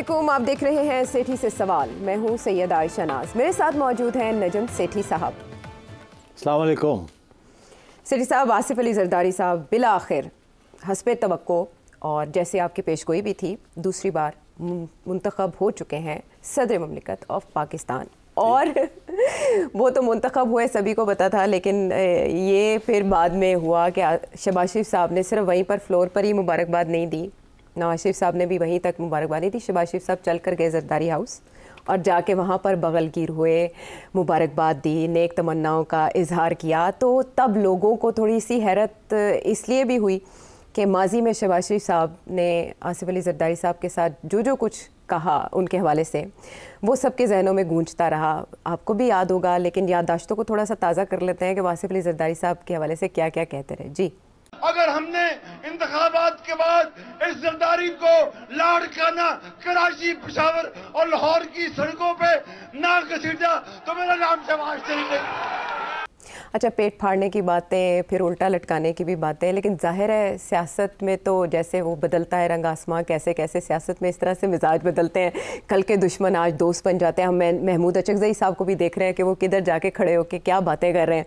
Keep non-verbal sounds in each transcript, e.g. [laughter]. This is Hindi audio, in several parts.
वालेकुम आप देख रहे हैं सेठी से सवाल मैं हूं सैयद आयशा नाज मेरे साथ मौजूद हैं नजम सेठी साहब अलैक्म सेठी साहब आसिफ अली जरदारी साहब बिला आखिर हसब तो और जैसे आपकी पेश गोई भी थी दूसरी बार मुंतखब हो चुके हैं सदर ममलिकत ऑफ पाकिस्तान और [laughs] वो तो मंतखब हुए सभी को पता था लेकिन ये फिर बाद में हुआ कि शबाशिफ साहब ने सिर्फ वहीं पर फ्लोर पर ही मुबारकबाद नहीं दी नवाज शरीफ साहब ने भी वहीं तक मुबारकबाद दी शहबाज शरीफ साहब चल कर गए जरदारी हाउस और जाके वहाँ पर बगलगीर हुए मुबारकबाद दी नेक तमन्नाओं का इजहार किया तो तब लोगों को थोड़ी सी हैरत इसलिए भी हुई कि माजी में शबाशिफ़ शरीफ साहब ने आसिफ अली जरदारी साहब के साथ जो जो कुछ कहा उनके हवाले से वो सबके जहनों में गूंजता रहा आपको भी याद होगा लेकिन याददाश्तों को थोड़ा सा ताज़ा कर लेते हैं कि वासिफ अली जरदारी साहब के हवाले से क्या क्या कहते रहे जी अगर हमने इंतबात के बाद इस जरदारी को लाड़काना कराची पिशावर और लाहौर की सड़कों पर ना घसीटा तो मेरा नाम शबाज चलेगा अच्छा पेट फाड़ने की बातें फिर उल्टा लटकाने की भी बातें लेकिन जाहिर है सियासत में तो जैसे वो बदलता है रंग आसमां कैसे कैसे सियासत में इस तरह से मिजाज बदलते हैं कल के दुश्मन आज दोस्त बन जाते हैं हम महमूद अचकजई साहब को भी देख रहे हैं कि वो किधर जाके खड़े होकर क्या बातें कर रहे हैं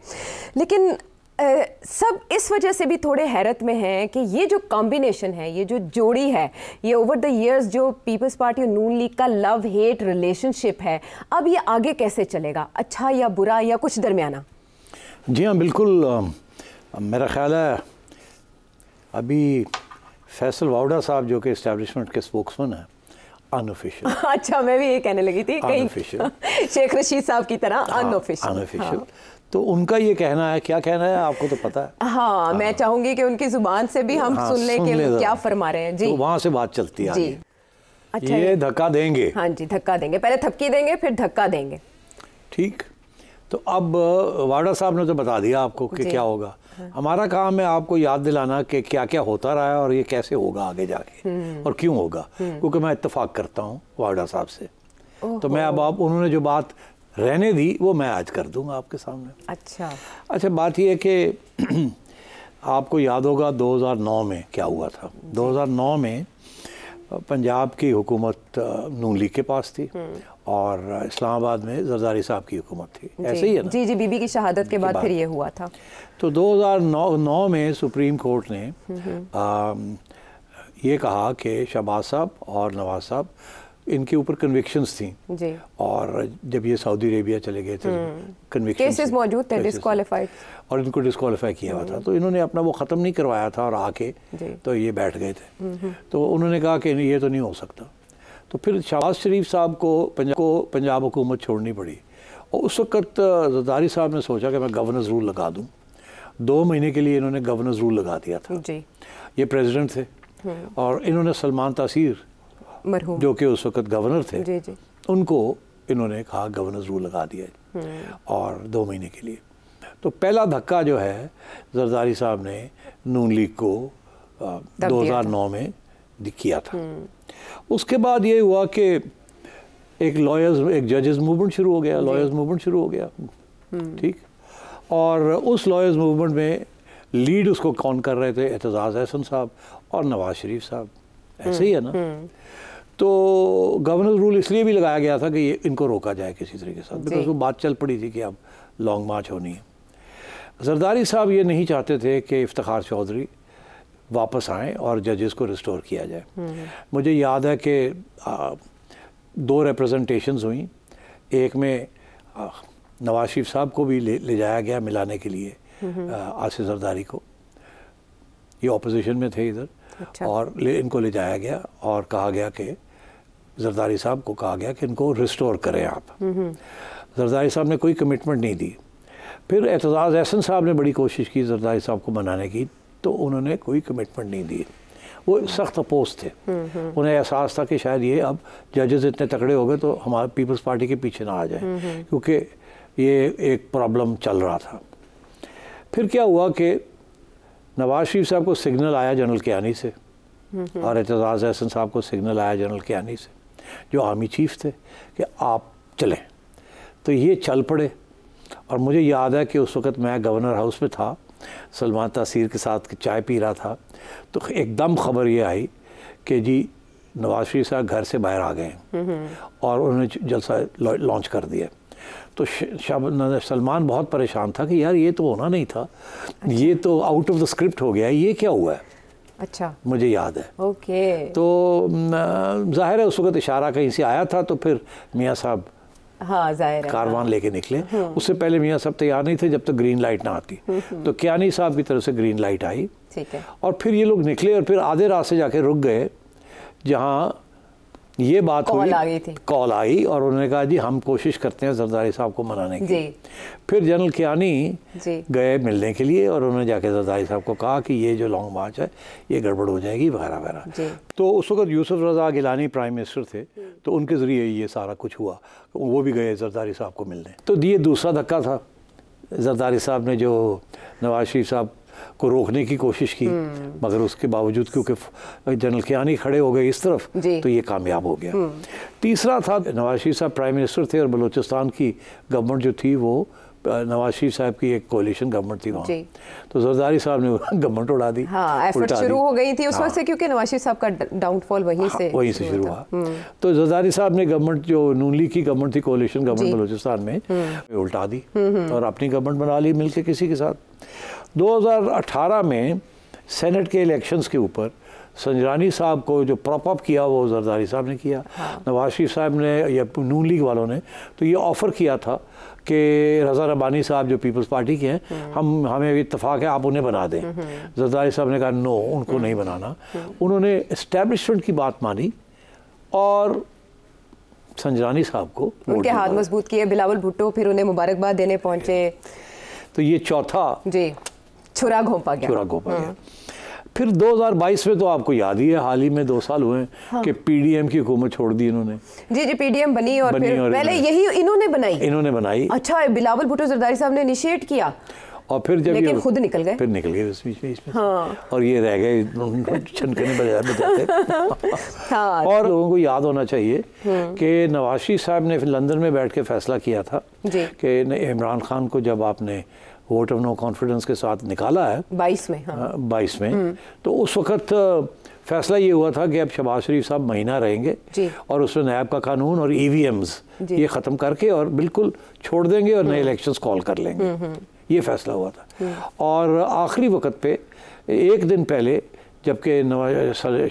लेकिन सब इस वजह से भी थोड़े हैरत में हैं कि ये जो कॉम्बिनेशन है ये जो जोड़ी है ये ओवर द इयर्स जो पीपल्स पार्टी और नून लीग का लव हेट रिलेशनशिप है अब ये आगे कैसे चलेगा अच्छा या बुरा या कुछ दरमियाना जी हाँ बिल्कुल आ, मेरा ख्याल है अभी फैसल वावडा साहब जो कि इस्टेब्लिशमेंट के स्पोक्समैन हैं अनऑफिशियल [laughs] अच्छा मैं भी ये कहने लगी थी [laughs] शेख रशीद साहब की तरह अनऑफिशियल हाँ, अनऑफिशियल तो उनका ये कहना है क्या कहना है आपको तो पता है हाँ, हाँ। मैं चाहूंगी कि उनकी जुबान से भी हम हाँ, सुन लें कि ले क्या फरमा रहे हैं जी तो वहाँ से बात चलती है अच्छा ये धक्का देंगे हाँ जी धक्का देंगे पहले थपकी देंगे फिर धक्का देंगे ठीक तो अब वाड़ा साहब ने तो बता दिया आपको कि क्या होगा हाँ। हमारा काम है आपको याद दिलाना कि क्या क्या होता रहा है और ये कैसे होगा आगे जाके हम्म। और क्यों होगा हम्म। क्योंकि मैं इतफाक करता हूँ वाड़ा साहब से तो मैं अब आप उन्होंने जो बात रहने दी वो मैं आज कर दूंगा आपके सामने अच्छा अच्छा बात यह है कि [clears throat] आपको याद होगा 2009 में क्या हुआ था 2009 में पंजाब की हुकूमत नू लीग के पास थी हम्म। और इस्लामाबाद में जरदारी साहब की हुकूमत थी ऐसे ही है ना जी जी बीबी की शहादत के बाद फिर ये हुआ था तो 2009 नौ में सुप्रीम कोर्ट ने आ, हम्म, हम्म। ये कहा कि शहबाज साहब और नवाज साहब इनके ऊपर कन्विक्शंस थी जी। और जब ये सऊदी अरेबिया चले गए थे केसेस हम्म। मौजूद थे डिस्कालीफाइड और इनको डिस्कालीफाई किया हुआ था हम्म। तो इन्होंने अपना वो ख़त्म नहीं करवाया था और आके तो ये बैठ गए थे हम्म, तो उन्होंने कहा कि ये तो नहीं हो सकता तो फिर शहबाज शरीफ साहब को पंजाब को पंजाब हुकूमत छोड़नी पड़ी और उस वक्त जदारी साहब ने सोचा कि मैं गवर्नर रूल लगा दूँ दो महीने के लिए इन्होंने गवर्नर रूल लगा दिया था ये प्रेजिडेंट थे और इन्होंने सलमान तासीर मरहूम जो कि उस वक्त गवर्नर थे जी जी उनको इन्होंने कहा गवर्नर रूल लगा दिया हम्म। और दो महीने के लिए तो पहला धक्का जो है जरदारी साहब ने नून लीग को दो हज़ार नौ में किया था हम्म। उसके बाद ये हुआ कि एक लॉयर्स एक जजेस मूवमेंट शुरू हो गया लॉयर्स मूवमेंट शुरू हो गया हम्म। ठीक और उस लॉयर्स मूवमेंट में लीड उसको कौन कर रहे थे एतजाज़ अहसन साहब और नवाज शरीफ साहब ऐसे ही है ना तो गवर्नर रूल इसलिए भी लगाया गया था कि ये इनको रोका जाए किसी तरीके से बिकॉज वो बात चल पड़ी थी कि अब लॉन्ग मार्च होनी है जरदारी साहब ये नहीं चाहते थे कि इफ्तार चौधरी वापस आएँ और जजेस को रिस्टोर किया जाए हम्म। मुझे याद है कि दो रिप्रेजेंटेशंस हुई एक में नवाज शरीफ साहब को भी ले, ले जाया गया मिलाने के लिए हम्म। आसिफ जरदारी को ये ऑपोजिशन में थे इधर अच्छा। और ले इनको ले जाया गया और कहा गया कि जरदारी साहब को कहा गया कि इनको रिस्टोर करें आप जरदारी साहब ने कोई कमिटमेंट नहीं दी फिर एतजाज़ एहसन साहब ने बड़ी कोशिश की जरदारी साहब को मनाने की तो उन्होंने कोई कमिटमेंट नहीं दी वो सख्त अपोज थे उन्हें एहसास था कि शायद ये अब जजेस इतने तकड़े हो गए तो हमारे पीपल्स पार्टी के पीछे ना आ जाए क्योंकि ये एक प्रॉब्लम चल रहा था फिर क्या हुआ कि नवाज शरीफ साहब को सिग्नल आया जनरल कियानी से और एतजाज़ एहसन साहब को सिग्नल आया जनरल कियानी से जो आर्मी चीफ थे कि आप चलें तो ये चल पड़े और मुझे याद है कि उस वक़्त मैं गवर्नर हाउस में था सलमान तसीर के साथ चाय पी रहा था तो एकदम खबर ये आई कि जी नवाज शरीफ साहब घर से बाहर आ गए हम्म, हम्म। और उन्होंने जलसा लॉन्च कर दिया तो शब सलमान बहुत परेशान था कि यार ये तो होना नहीं था ये तो आउट ऑफ द स्क्रिप्ट हो गया ये क्या हुआ है अच्छा मुझे याद है ओके तो जाहिर है उस वक्त इशारा कहीं से आया था तो फिर मियाँ साहब हाँ कारवान लेके निकले हम्म। उससे पहले मियाँ साहब तैयार नहीं थे जब तक तो ग्रीन लाइट ना आती हम्म, हम्म। तो क्यानी साहब की तरफ से ग्रीन लाइट आई ठीक है और फिर ये लोग निकले और फिर आधे रास्ते जाके रुक गए जहाँ ये बात कॉल आ गई थी कॉल आई और उन्होंने कहा जी हम कोशिश करते हैं जरदारी साहब को मनाने की फिर जनरल कियानी गए मिलने के लिए और उन्होंने जाके जरदारी साहब को कहा कि ये जो लॉन्ग मार्च है ये गड़बड़ हो जाएगी वगैरह वगैरह तो उस वक्त यूसुफ रजा गिलानी प्राइम मिनिस्टर थे तो उनके ज़रिए ये सारा कुछ हुआ वो भी गए जरदारी साहब को मिलने तो ये दूसरा धक्का था जरदारी साहब ने जो नवाज शरीफ साहब को रोकने की कोशिश की हम्म। मगर उसके बावजूद क्योंकि जनरल कियानी खड़े हो गए इस तरफ तो ये कामयाब हो गया हम्म। तीसरा था नवाज शरीफ साहब प्राइम मिनिस्टर थे और बलूचिस्तान की गवर्नमेंट जो थी वो नवाज शरीफ साहब की एक कोलिशन गवर्नमेंट थी वहाँ तो जरदारी साहब ने [laughs] गवर्नमेंट उड़ा दी हाँ, शुरू हो गई थी उस हाँ, वक्त से क्योंकि नवाज शरीफ साहब का डाउनफॉल वहीं हाँ, से वहीं से शुरू हुआ हम्म। तो जरदारी साहब ने गवर्नमेंट जो नून की गवर्नमेंट थी कोलिशन गवर्नमेंट बलोचिस्तान में उल्टा दी और अपनी गवर्नमेंट बना ली मिलकर किसी के साथ 2018 में सेनेट के इलेक्शंस के ऊपर संजरानी साहब को जो प्रॉप अप किया वो जरदारी साहब ने किया हाँ। नवाज शरीफ साहब ने या नून लीग वालों ने तो ये ऑफ़र किया था कि रजा रबानी साहब जो पीपल्स पार्टी के हैं हम्म। हम हमें इतफाक़ है आप उन्हें बना दें हम्म। जरदारी साहब ने कहा नो उनको हम्म। नहीं बनाना उन्होंने इस्टेब्लिशमेंट की बात मानी और संजरानी साहब को उनके हाथ मजबूत किए बिलावल भुट्टो फिर उन्हें मुबारकबाद देने पहुंचे तो ये चौथा जी छुरा घोंपा गया छुरा घोंपा गया हाँ। फिर 2022 में तो आपको याद ही है हाल ही में दो साल हुए हाँ। कि पीडीएम की हुकूमत छोड़ दी इन्होंने जी जी पीडीएम बनी और बनी फिर और पहले यही इन्होंने बनाई इन्होंने बनाई अच्छा बिलावल भुट्टो जरदारी साहब ने इनिशिएट किया और फिर जब लेकिन खुद निकल गए फिर निकल गए हाँ। और ये रह गए [laughs] छनकने बजाय बताते [laughs] हाँ। तो- और लोगों को याद होना चाहिए हम्म। कि नवाशी साहब ने फिर लंदन में बैठ के फैसला किया था कि इमरान खान को जब आपने वोट ऑफ नो कॉन्फिडेंस के साथ निकाला है बाईस में हाँ।, हाँ बाईस में तो उस वक्त फैसला ये हुआ था कि अब शहबाज शरीफ साहब महीना रहेंगे और उसमें नायब का कानून और ई वी एम्स ये ख़त्म करके और बिल्कुल छोड़ देंगे और नए इलेक्शंस हम्म। कॉल कर लेंगे हम्म, हम्म। ये फैसला हुआ था और आखिरी वक्त पे एक दिन पहले जबकि नवाज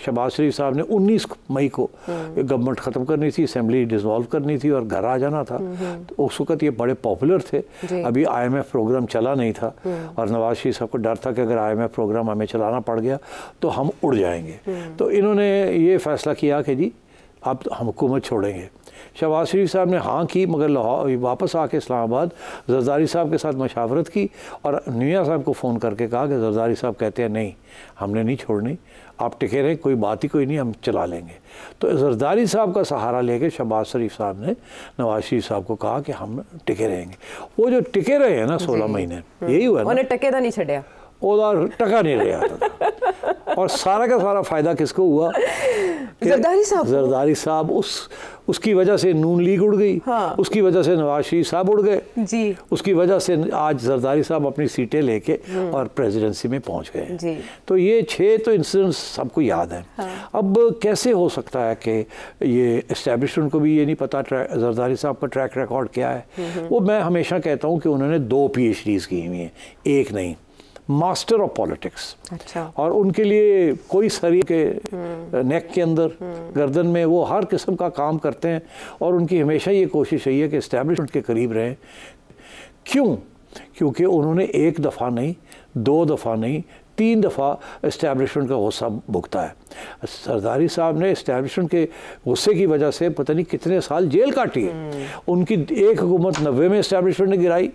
शबाज शरीफ साहब ने 19 मई को गवर्नमेंट हम्म। ख़त्म करनी थी असम्बली डिसॉल्व करनी थी और घर आ जाना था हम्म, हम्म। तो उस वक़्त ये बड़े पॉपुलर थे अभी आईएमएफ प्रोग्राम चला नहीं था और नवाज शरीफ साहब को डर था कि अगर आईएमएफ प्रोग्राम हमें चलाना पड़ गया तो हम उड़ जाएंगे तो इन्होंने ये फ़ैसला किया कि जी अब तो हम हुकूमत छोड़ेंगे शहबाज शरीफ साहब ने हाँ की मगर लाहौर वापस आके इस्लामाबाद जरदारी साहब के साथ मशावरत की और नुया साहब को फ़ोन करके कहा कि जरदारी साहब कहते हैं नहीं हमने नहीं छोड़नी आप टिके रहें कोई बात ही कोई नहीं हम चला लेंगे तो जरदारी साहब का सहारा लेके शहबाज शरीफ साहब ने नवाज शरीफ साहब को कहा कि हम टिके रहेंगे वो जो टिके रहे हैं ना सोलह महीने हम्म। यही हुआ टके टकेदा तो नहीं छड़े और तो टका नहीं रहा ਔਰ ਸਾਰਾ सारा ਸਾਰਾ ਫਾਇਦਾ ਕਿਸ ਕੋ ਹੁਆ जरदारी साहब उस उसकी वजह से नून लीग उड़ गई हाँ। उसकी वजह से नवाज शरीफ साहब उड़ गए जी उसकी वजह से आज जरदारी साहब अपनी सीटें लेके हम्म। और प्रेसिडेंसी में पहुंच गए तो ये छः तो इंसिडेंट्स सबको याद है हाँ। अब कैसे हो सकता है कि ये इस्टेब्लिशमेंट को भी ये नहीं पता जरदारी साहब का ट्रैक रिकॉर्ड क्या है हम्म, हम्म। वो मैं हमेशा कहता हूँ कि उन्होंने दो पी की हुई हैं एक नहीं मास्टर ऑफ पॉलिटिक्स अच्छा। और उनके लिए कोई सरी के हम्म। नेक के अंदर हम्म। गर्दन में वो हर किस्म का काम करते हैं और उनकी हमेशा ये कोशिश रही है कि इस्टेब्लिशमेंट के करीब रहें क्यों क्योंकि उन्होंने एक दफ़ा नहीं दो दफ़ा नहीं तीन दफ़ा इस्टेब्लिशमेंट का गुस्सा भुगता है सरदारी साहब ने इस्टेब्लिशमेंट के गुस्से की वजह से पता नहीं कितने साल जेल काटी है हम्म। उनकी एक हुकूमत नब्बे में इस्टेब्लिशमेंट ने गिराई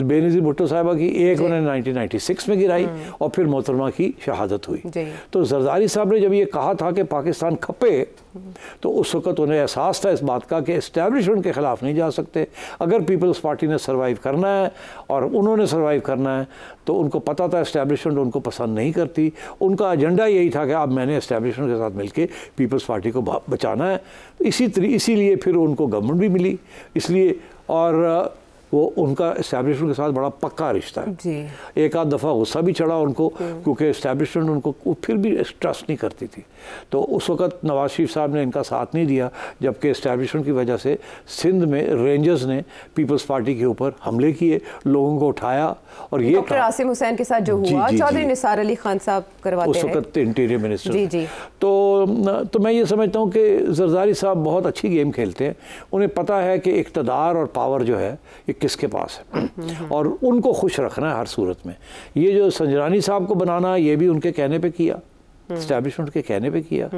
बेनजीर भुट्टो साहबा की एक उन्होंने 1996 में गिराई हम्म। और फिर मोहतरमा की शहादत हुई तो जरदारी साहब ने जब ये कहा था कि पाकिस्तान खपे हम्म। तो उस वक्त उन्हें एहसास था इस बात का कि इस्टेब्लिशमेंट के ख़िलाफ़ नहीं जा सकते अगर पीपल्स पार्टी ने सर्वाइव करना है और उन्होंने सर्वाइव करना है तो उनको पता था इस्टेब्लिशमेंट उनको पसंद नहीं करती उनका एजेंडा यही था कि अब मैंने इस्टेब्लिशमेंट के साथ मिलकर पीपल्स पार्टी को बचाना है इसी तरी इसीलिए फिर उनको गवर्नमेंट भी मिली इसलिए और वो उनका इस्टेब्लिशमेंट के साथ बड़ा पक्का रिश्ता है एक आध दफ़ा गुस्सा भी चढ़ा उनको क्योंकि इस्टेब्लिशमेंट उनको फिर भी ट्रस्ट नहीं करती थी तो उस वक़्त नवाज शरीफ साहब ने इनका साथ नहीं दिया जबकि इस्टेब्लिशमेंट की वजह से सिंध में रेंजर्स ने पीपल्स पार्टी के ऊपर हमले किए लोगों को उठाया और ये आसिम हुसैन के साथ जो हुआ चौधरी निसार अली खान साहब करवाते उस वक्त इंटीरियर मिनिस्टर तो तो मैं ये समझता हूँ कि जरदारी साहब बहुत अच्छी गेम खेलते हैं उन्हें पता है कि इकतदार और पावर जो है ये किसके पास है और उनको खुश रखना है हर सूरत में ये जो संजरानी साहब को बनाना है ये भी उनके कहने पर किया इस्टेबलिशमेंट के कहने पे किया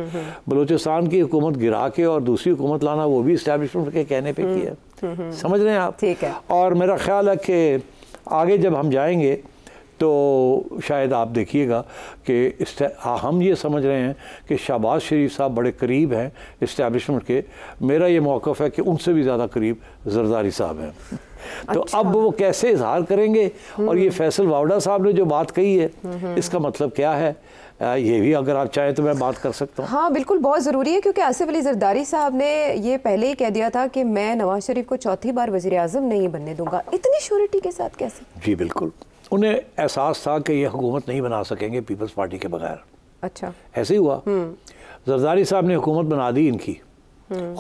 बलूचिस्तान की हुकूमत गिरा के और दूसरी हुकूमत लाना वो भी इस्टेबलिशमेंट के कहने पे किया समझ रहे हैं आप ठीक है और मेरा ख्याल है कि आगे जब हम जाएंगे तो शायद आप देखिएगा कि हाँ, हम ये समझ रहे हैं कि शहबाज शरीफ साहब बड़े करीब हैं इस्टेबलिशमेंट के मेरा ये मौक़ है कि उनसे भी ज़्यादा करीब जरदारी साहब हैं तो अच्छा। अब वो कैसे इजहार करेंगे हम्म। और ये फैसल वावड़ा साहब ने जो बात कही है हम्म, हम्म। इसका मतलब क्या है ये भी अगर आप चाहें तो मैं बात कर सकता हूँ हाँ बिल्कुल बहुत ज़रूरी है क्योंकि आसिफ अली जरदारी साहब ने ये पहले ही कह दिया था कि मैं नवाज शरीफ को चौथी बार वजी अजम नहीं बनने दूंगा इतनी श्योरिटी के साथ कैसे जी बिल्कुल उन्हें एहसास था कि ये हुकूमत नहीं बना सकेंगे पीपल्स पार्टी के बगैर अच्छा ऐसे ही हुआ जरदारी साहब ने हुकूमत बना दी इनकी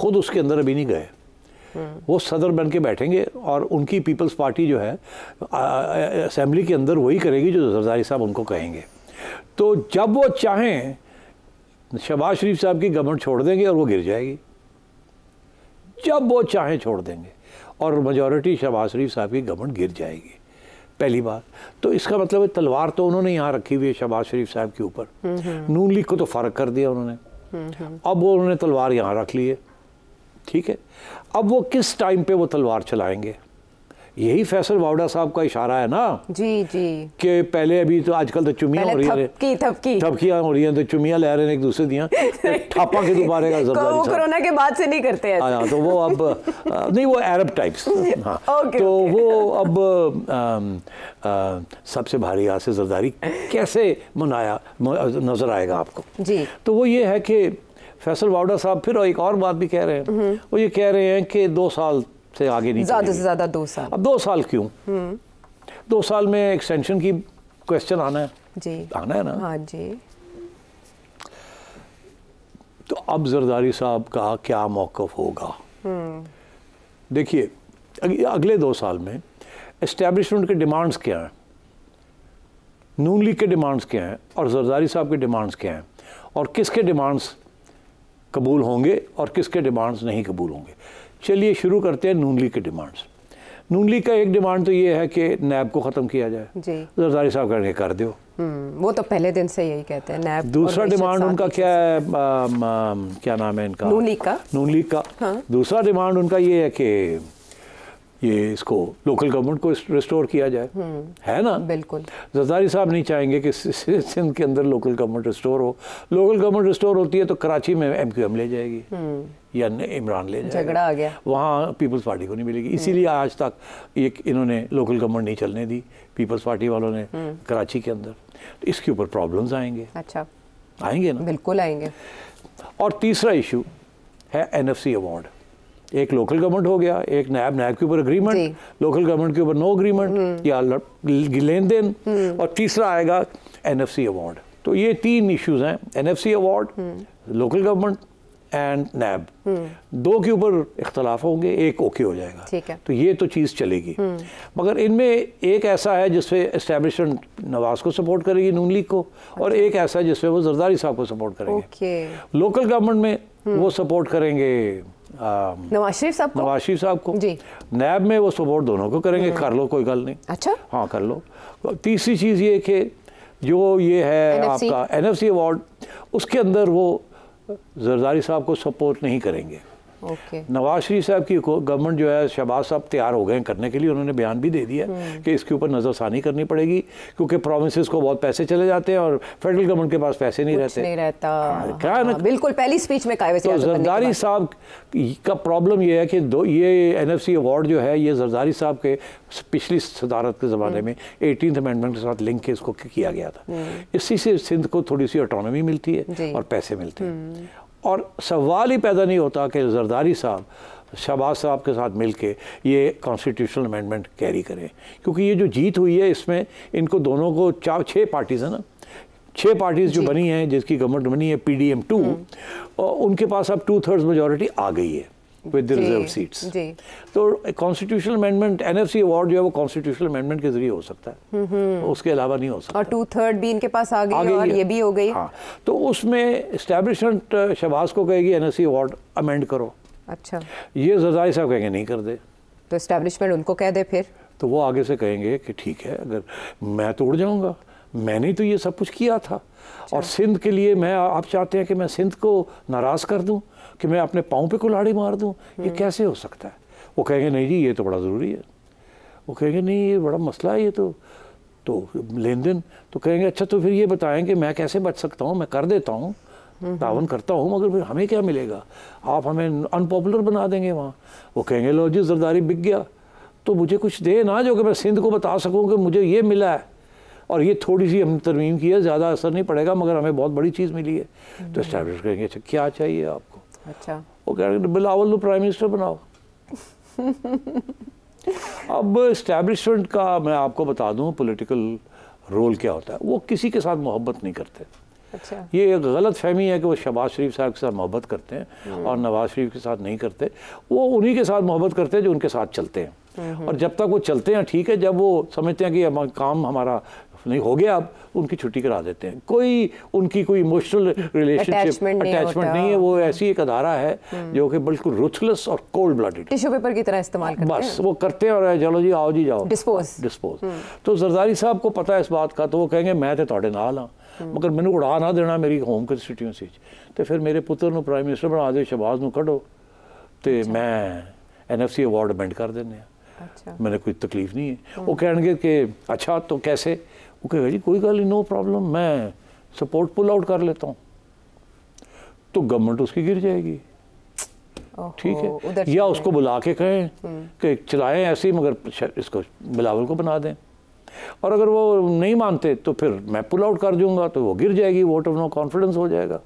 खुद उसके अंदर अभी नहीं गए वो सदर बन के बैठेंगे और उनकी पीपल्स पार्टी जो है असम्बली के अंदर वही करेगी जो जरदारी साहब उनको कहेंगे तो जब वो चाहें शहबाज शरीफ साहब की गवर्नमेंट छोड़ देंगे और वो गिर जाएगी जब वो चाहें छोड़ देंगे और मजॉरिटी शहबाज शरीफ साहब की गवर्नमेंट गिर जाएगी पहली बार तो इसका मतलब है तलवार तो उन्होंने यहाँ रखी हुई है शहबाज शरीफ साहब के ऊपर नून लीग को तो फ़र्क कर दिया उन्होंने अब वो उन्होंने तलवार यहाँ रख ली है ठीक है अब वो किस टाइम पे वो तलवार चलाएंगे यही फैसल वावड़ा साहब का इशारा है ना जी जी के पहले अभी तो आजकल तो चुमिया हो रही है थपकी थपकियां हो रही हैं तो चुमिया ले रहे हैं एक दूसरे दिया ठापा [laughs] के दोबारे का जरदारी कोरोना के बाद से नहीं करते हैं हाँ, तो वो अब [laughs] नहीं वो अरब टाइप्स हाँ [laughs] ओके, तो ओके। वो अब सबसे भारी यार से जरदारी कैसे मनाया नजर आएगा आपको जी तो वो ये है कि फैसल वावडा साहब फिर एक और बात भी कह रहे हैं वो ये कह रहे हैं कि दो साल से आगे नहीं ज़्यादा से ज़्यादा दो साल अब दो साल क्यों हम्म। दो साल में एक्सटेंशन की क्वेश्चन आना है जी आना है ना हाँ जी तो अब जरदारी साहब का क्या मौकफ होगा हम्म। देखिए अगले दो साल में इस्टेब्लिशमेंट के डिमांड्स क्या हैं नून लीग के डिमांड्स क्या हैं और जरदारी साहब के डिमांड्स क्या हैं और किसके डिमांड्स कबूल होंगे और किसके डिमांड्स नहीं कबूल होंगे चलिए शुरू करते हैं नून लीग के डिमांड्स नून लीग का एक डिमांड तो ये है कि नैब को ख़त्म किया जाए जरदारी साहब कह रहे कर दो हम्म, वो तो पहले दिन से यही कहते हैं नैब दूसरा डिमांड उनका क्या है आ, आ, क्या नाम है इनका नून लीग का नून लीग का हाँ। दूसरा डिमांड उनका ये है कि ये इसको लोकल गवर्नमेंट को रिस्टोर किया जाए हम्म, है ना बिल्कुल जरदारी साहब नहीं चाहेंगे कि सिंध के अंदर लोकल गवर्नमेंट रिस्टोर हो लोकल गवर्नमेंट रिस्टोर होती है तो कराची में एम क्यू एम ले जाएगी हम्म। या इमरान ले जाएगा झगड़ा आ गया वहाँ पीपल्स पार्टी को नहीं मिलेगी हम्म। इसीलिए आज तक ये इन्होंने लोकल गवर्नमेंट नहीं चलने दी पीपल्स पार्टी वालों ने कराची के अंदर तो इसके ऊपर प्रॉब्लम्स आएंगे अच्छा आएंगे ना बिल्कुल आएंगे और तीसरा इशू है एन एफ सी अवार्ड एक लोकल गवर्नमेंट हो गया एक नैब नैब के ऊपर अग्रीमेंट लोकल गवर्नमेंट के ऊपर नो अग्रीमेंट हम्म। या लेन देन हम्म। और तीसरा आएगा एन अवार्ड तो ये तीन इश्यूज हैं N award local government and NAB दो के ऊपर इख्तलाफ होंगे एक ओके हो जाएगा ठीक है तो ये तो चीज़ चलेगी हम्म। मगर इनमें एक ऐसा है जिसपे इस्टेब्लिशमेंट नवाज को सपोर्ट करेगी नून लीग को और अच्छा। एक ऐसा है जिसपे वो जरदारी साहब को सपोर्ट करेंगे लोकल गवर्नमेंट में वो सपोर्ट करेंगे नवाज शरीफ साहब नवाज शरीफ साहब को जी नैब में वो सपोर्ट दोनों को करेंगे हम्म। कर लो कोई गल नहीं अच्छा हाँ कर लो तीसरी चीज़ ये कि जो ये है NFC? आपका एन एफ सी अवार्ड उसके अंदर वो जरदारी साहब को सपोर्ट नहीं करेंगे नवाज शरीफ साहब की गवर्नमेंट जो है शहबाज साहब तैयार हो गए करने के लिए उन्होंने बयान भी दे दिया हम्म। कि इसके ऊपर नज़रसानी करनी पड़ेगी क्योंकि प्रोविंस को बहुत पैसे चले जाते हैं और फेडरल गवर्नमेंट के पास पैसे नहीं रहते हाँ, क्या हाँ, बिल्कुल पहली स्पीच में तो जरदारी साहब का प्रॉब्लम यह है कि दो ये एन अवार्ड जो है ये जरदारी साहब के पिछली सदारत के ज़माने हम्म। में एटीन अमेंडमेंट के साथ लिंक के इसको किया गया था हम्म। इसी से सिंध को थोड़ी सी ऑटोनॉमी मिलती है और पैसे मिलते हैं और सवाल ही पैदा नहीं होता कि जरदारी साहब शहबाज साहब के साथ मिल के ये कॉन्स्टिट्यूशनल अमेंडमेंट कैरी करें क्योंकि ये जो जीत हुई है इसमें इनको दोनों को चार छः पार्टीज़ हैं ना छः पार्टीज़ जो बनी हैं जिसकी गवर्नमेंट बनी है पी डी एम टू उनके पास अब टू थर्ड्स मेजोरिटी आ गई है विद रिजर्व सीट्स तो कॉन्स्टिट्यूशनल अमेंडमेंट एनएफसी अवार्ड जो है वो कॉन्स्टिट्यूशनल अमेंडमेंट के जरिए हो सकता है उसके अलावा नहीं हो सकता और टू थर्ड भी इनके पास आ गई और, ये भी हो गई हाँ तो उसमें इस्टेब्लिशमेंट uh, शबाज को कहेगी एनएफसी अवार्ड अमेंड करो अच्छा ये जजाई साहब कहेंगे नहीं कर दे तो इस्टेब्लिशमेंट उनको कह दे फिर तो वो आगे से कहेंगे कि ठीक है अगर मैं तो उड़ जाऊँगा मैंने तो ये सब कुछ किया था अच्छा। और सिंध के लिए मैं आप चाहते हैं कि मैं सिंध को नाराज़ कर दूँ कि मैं अपने पाँव पे कुल्हाड़ी मार दूँ ये हम्म। कैसे हो सकता है वो कहेंगे नहीं जी ये तो बड़ा ज़रूरी है वो कहेंगे नहीं ये बड़ा मसला है ये तो तो लेन देन तो कहेंगे अच्छा तो फिर ये बताएं कि मैं कैसे बच सकता हूँ मैं कर देता हूँ तावन हम्म। करता हूँ मगर फिर हमें क्या मिलेगा आप हमें अनपॉपुलर बना देंगे वहाँ वो कहेंगे लो जी जरदारी बिक गया तो मुझे कुछ दे ना जो कि मैं सिंध को बता सकूँ कि मुझे ये मिला है और ये थोड़ी सी हमने तरमीम की है ज़्यादा असर नहीं पड़ेगा मगर हमें बहुत बड़ी चीज़ मिली है तो इस्टेब्लिश हम्म। करेंगे अच्छा क्या चाहिए आपको अच्छा वो कह रहे बिलावल प्राइम मिनिस्टर बनाओ [laughs] अब इस्टेब्लिशमेंट का मैं आपको बता दूं पॉलिटिकल रोल क्या होता है वो किसी के साथ मोहब्बत नहीं करते अच्छा। ये एक गलत फहमी है कि वो शहबाज शरीफ साहब के साथ मोहब्बत करते हैं हम्म। और नवाज शरीफ के साथ नहीं करते वो उन्हीं के साथ मोहब्बत करते हैं जो उनके साथ चलते हैं हम्म, हम्म। और जब तक वो चलते हैं ठीक है जब वो समझते हैं कि अब काम हमारा नहीं हो गया अब उनकी छुट्टी करा देते हैं कोई उनकी कोई इमोशनल रिलेशनशिप अटैचमेंट नहीं है वो ऐसी एक अदारा है हम्म। जो कि बिल्कुल रुथलेस और कोल्ड ब्लडेड टिश्यू पेपर की तरह इस्तेमाल करते बस वो करते हैं और चलो जी आओ जी जाओ डिस्पोज हम्म। डिस्पोज तो जरदारी साहब को पता है इस बात का तो वो कहेंगे मैं तो ਤੁਹਾਡੇ नाल हाँ हम्म। मगर मैंने उड़ा ना देना मेरी होम कंस्टिट्यूएंसी तो फिर मेरे पुत्र ਪੁੱਤਰ ਨੂੰ ਪ੍ਰਾਈਮ ਮਿਨਿਸਟਰ ਬਣਾ ਦੇ ਸ਼ਬਾਜ਼ ਨੂੰ ਕੱਢੋ ਤੇ ਮੈਂ ਐਨਐਫਸੀ ਅਵਾਰਡ ਅਮੈਂਡ ਕਰ ਦਿੰਨੇ अच्छा मैंने कोई तकलीफ नहीं है वो कहेंगे कि अच्छा तो कैसे वो कहेगा जी कोई गल नो प्रॉब्लम मैं सपोर्ट पुल आउट कर लेता हूँ तो गवर्नमेंट उसकी गिर जाएगी ठीक है या उसको बुला के कहें हम्म। कि चलाएं ऐसे ही मगर इसको बिलावल को बना दें और अगर वो नहीं मानते तो फिर मैं पुल आउट कर दूंगा तो वो गिर जाएगी वोट ऑफ नो कॉन्फिडेंस हो जाएगा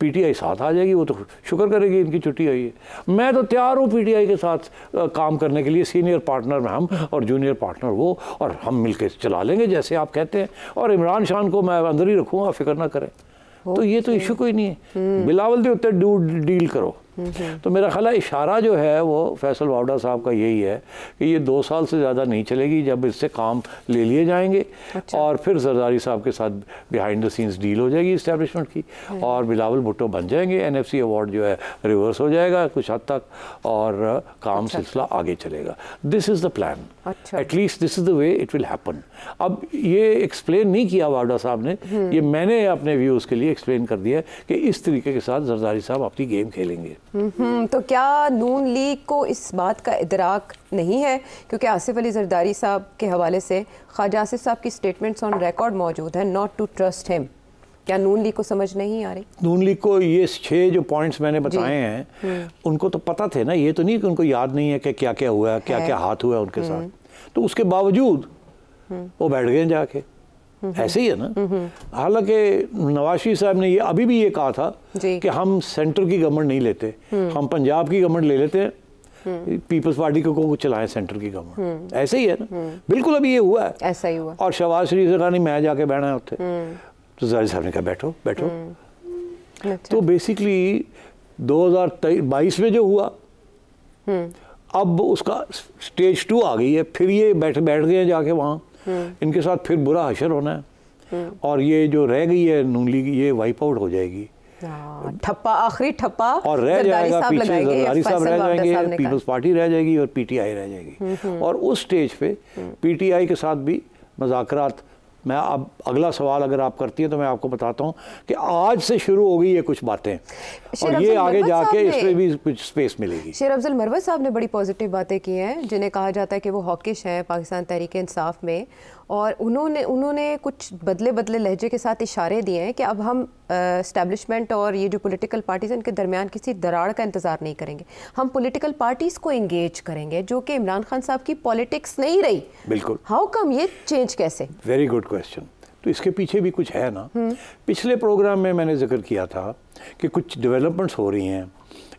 पीटीआई साथ आ जाएगी वो तो शुक्र करेगी इनकी छुट्टी आई है मैं तो तैयार हूँ पीटीआई के साथ काम करने के लिए सीनियर पार्टनर में हम और जूनियर पार्टनर वो और हम मिलकर चला लेंगे जैसे आप कहते हैं और इमरान शान को मैं अंदर ही रखूँगा फिक्र ना करें तो ये तो इशू कोई नहीं है हम्म। बिलावल देते डील करो तो मेरा ख्याल इशारा जो है वो फैसल वावडा साहब का यही है कि ये दो साल से ज़्यादा नहीं चलेगी जब इससे काम ले लिए जाएंगे अच्छा। और फिर जरदारी साहब के साथ बिहाइंड द सीन्स डील हो जाएगी इस्टेब्लिशमेंट की हम्म। और बिलावल भुट्टो बन जाएंगे एन अवार्ड जो है रिवर्स हो जाएगा कुछ हद तक और काम अच्छा। सिलसिला आगे चलेगा दिस इज़ द प्लान अच्छा at least this is the way it will happen अब ये एक्सप्लेन नहीं किया वाडा साहब ने हम्म। ये मैंने अपने व्यूज़ के लिए एक्सप्लेन कर दिया कि इस तरीके के साथ जरदारी साहब अपनी गेम खेलेंगे हम्म, तो क्या नून लीग को इस बात का इदराक नहीं है क्योंकि आसिफ अली जरदारी साहब के हवाले से ख्वाजा आसिफ साहब की स्टेटमेंट्स ऑन रिकॉर्ड मौजूद है नॉट टू ट्रस्ट हिम क्या नून लीग को समझ नहीं आ रही नून लीग को ये छह जो पॉइंट्स मैंने बताए हैं हम्म। उनको तो पता थे ना ये तो नहीं कि उनको याद नहीं है कि क्या क्या हुआ क्या क्या हाथ हुआ उनके हम्म। साथ तो उसके बावजूद हम्म। वो बैठ गए जाके ऐसे ही है ना हालांकि नवाज शरीफ साहब ने ये अभी भी ये कहा था कि हम सेंटर की गवर्नमेंट नहीं लेते हम पंजाब की गवर्नमेंट ले लेते हैं पीपल्स पार्टी को, चलाएं सेंटर की गवर्नमेंट ऐसे ही है ना बिल्कुल अभी ये हुआ है ऐसा ही हुआ और शहबाज शरीफ से कहा नहीं मैं जाके बैठा है उत्थे तो जाहिर साहब ने कहा बैठो बैठो हम्म। अच्छा। तो बेसिकली 2022 में जो हुआ हम्म। अब उसका स्टेज टू आ गई है फिर ये बैठ बैठ गए जाके वहाँ हम्म। इनके साथ फिर बुरा हशर होना है और ये जो रह गई है नून लीग ये वाइप आउट हो जाएगी हाँ, ठप्पा आखिरी ठप्पा और रह जाएगा पीछे जरदारी साहब रह जाएंगे पीपल्स पार्टी रह जाएगी और पीटीआई रह जाएगी और उस स्टेज पे पीटीआई के साथ भी मजाकरात मैं अब अगला सवाल अगर आप करती हैं तो मैं आपको बताता हूँ कि आज से शुरू हो गई ये कुछ बातें और ये आगे जाके इसमें भी कुछ स्पेस मिलेगी शेर अफजल मरवत साहब ने बड़ी पॉजिटिव बातें की हैं जिन्हें कहा जाता है कि वो हॉकिश हैं पाकिस्तान तहरीक इंसाफ में और उन्होंने उन्होंने कुछ बदले बदले लहजे के साथ इशारे दिए हैं कि अब हम इस्टेब्लिशमेंट और ये जो पॉलिटिकल पार्टीज़ इनके दरमियान किसी दरार का इंतज़ार नहीं करेंगे हम पॉलिटिकल पार्टीज़ को इंगेज करेंगे जो कि इमरान खान साहब की पॉलिटिक्स नहीं रही बिल्कुल हाउ कम ये चेंज कैसे वेरी गुड क्वेश्चन तो इसके पीछे भी कुछ है ना हम्म। पिछले प्रोग्राम में मैंने जिक्र किया था कि कुछ डेवलपमेंट्स हो रही हैं